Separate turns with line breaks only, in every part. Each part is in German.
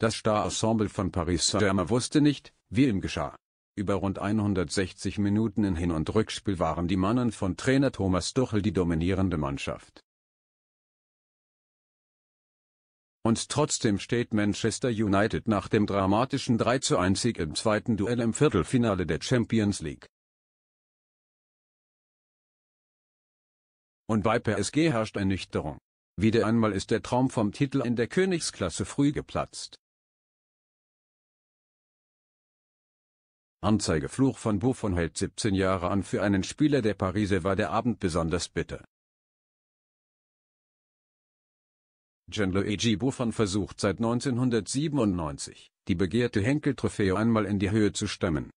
Das Star-Ensemble von Paris Saint-Germain wusste nicht, wie ihm geschah. Über rund 160 Minuten in Hin- und Rückspiel waren die Mannen von Trainer Thomas Duchel die dominierende Mannschaft. Und trotzdem steht Manchester United nach dem dramatischen 3-1-Sieg im zweiten Duell im Viertelfinale der Champions League. Und bei PSG herrscht Ernüchterung. Wieder einmal ist der Traum vom Titel in der Königsklasse früh geplatzt. Anzeigefluch von Buffon hält 17 Jahre an für einen Spieler der Pariser war der Abend besonders bitter. Gianluigi Buffon versucht seit 1997, die begehrte Henkel-Trophäe einmal in die Höhe zu stemmen.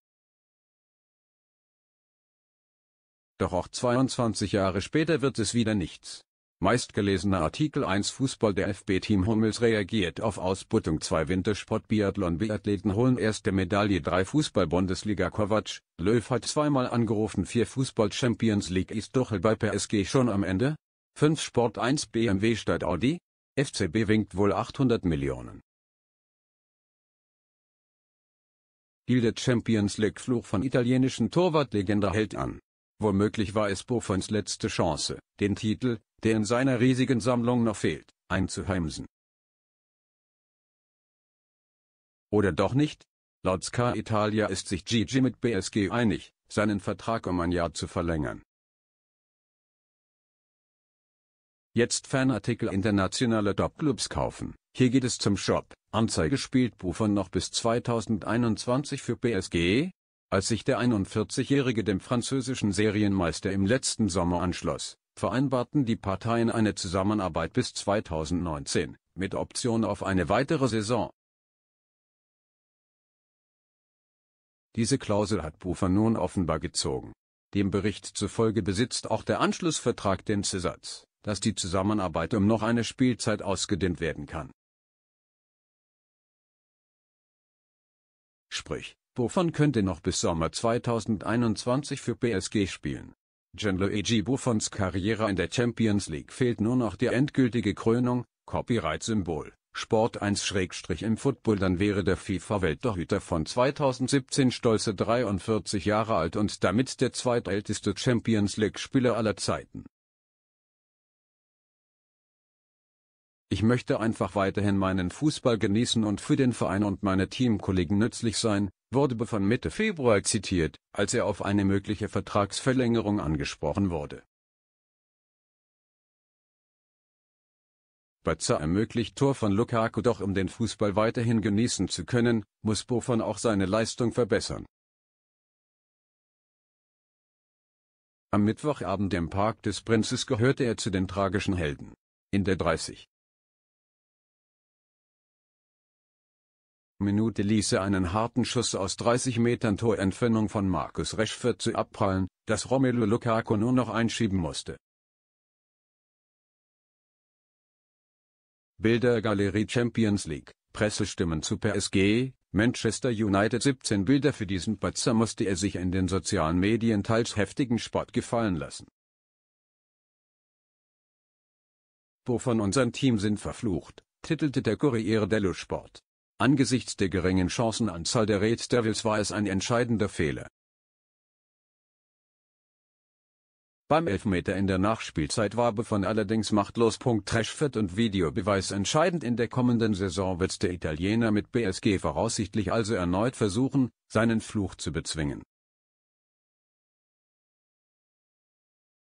Doch auch 22 Jahre später wird es wieder nichts. Meistgelesener Artikel 1 Fußball Der FB Team Hummels reagiert auf Ausbuttung 2 Wintersport Biathlon Biathleten holen erste Medaille 3 Fußball Bundesliga Kovac, Löw hat zweimal angerufen 4 Fußball Champions League ist Dochel bei PSG schon am Ende? 5 Sport 1 BMW statt Audi? FCB winkt wohl 800 Millionen. Deal der Champions League Fluch von italienischen Torwartlegender hält an. Womöglich war es Buffons letzte Chance, den Titel, der in seiner riesigen Sammlung noch fehlt, einzuheimsen. Oder doch nicht? Laut Ska Italia ist sich Gigi mit BSG einig, seinen Vertrag um ein Jahr zu verlängern. Jetzt Fanartikel internationale Topclubs kaufen. Hier geht es zum Shop. Anzeige spielt Buffon noch bis 2021 für PSG? Als sich der 41-Jährige dem französischen Serienmeister im letzten Sommer anschloss, vereinbarten die Parteien eine Zusammenarbeit bis 2019, mit Option auf eine weitere Saison. Diese Klausel hat Buffer nun offenbar gezogen. Dem Bericht zufolge besitzt auch der Anschlussvertrag den Zusatz, dass die Zusammenarbeit um noch eine Spielzeit ausgedehnt werden kann. Sprich, Buffon könnte noch bis Sommer 2021 für PSG spielen. Gianluigi Buffons Karriere in der Champions League fehlt nur noch die endgültige Krönung, Copyright-Symbol, Sport 1-im Football dann wäre der fifa welterhüter von 2017 stolze 43 Jahre alt und damit der zweitälteste Champions League-Spieler aller Zeiten Ich möchte einfach weiterhin meinen Fußball genießen und für den Verein und meine Teamkollegen nützlich sein, wurde von Mitte Februar zitiert, als er auf eine mögliche Vertragsverlängerung angesprochen wurde. Batza ermöglicht Tor von Lukaku doch um den Fußball weiterhin genießen zu können, muss Buffon auch seine Leistung verbessern. Am Mittwochabend im Park des Prinzes gehörte er zu den tragischen Helden. In der 30. Minute ließ er einen harten Schuss aus 30 Metern Torentfernung von Markus Rashford zu abprallen, dass Romelu Lukaku nur noch einschieben musste. Bilder Galerie Champions League, Pressestimmen zu PSG, Manchester United 17 Bilder für diesen Patzer musste er sich in den sozialen Medien teils heftigen Sport gefallen lassen. Bo von unserem Team sind verflucht, titelte der Corriere dello Sport. Angesichts der geringen Chancenanzahl der Red Devils war es ein entscheidender Fehler. Beim Elfmeter in der Nachspielzeit war Buffon allerdings machtlos. Treschfett und Videobeweis entscheidend in der kommenden Saison wird der Italiener mit BSG voraussichtlich also erneut versuchen, seinen Fluch zu bezwingen.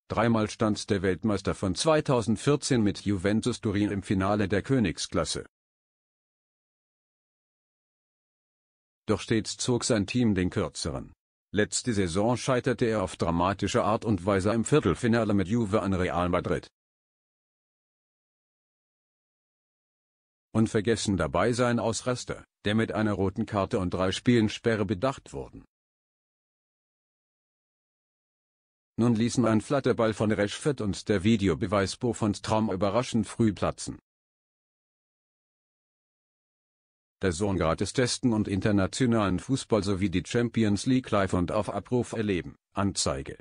Dreimal stand der Weltmeister von 2014 mit Juventus Turin im Finale der Königsklasse. Doch stets zog sein Team den kürzeren. Letzte Saison scheiterte er auf dramatische Art und Weise im Viertelfinale mit Juve an Real Madrid. Unvergessen dabei sein Ausraster, der mit einer roten Karte und drei Spielen Sperre bedacht wurden. Nun ließen ein Flatterball von Rashford und der Videobeweisbo von Strom überraschend früh platzen. Der Sohn gratis testen und internationalen Fußball sowie die Champions League live und auf Abruf erleben. Anzeige.